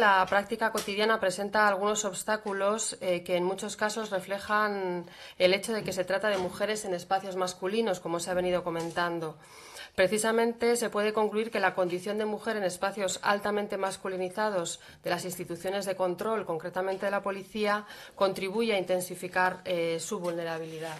La práctica cotidiana presenta algunos obstáculos eh, que en muchos casos reflejan el hecho de que se trata de mujeres en espacios masculinos, como se ha venido comentando. Precisamente se puede concluir que la condición de mujer en espacios altamente masculinizados de las instituciones de control, concretamente de la policía, contribuye a intensificar eh, su vulnerabilidad.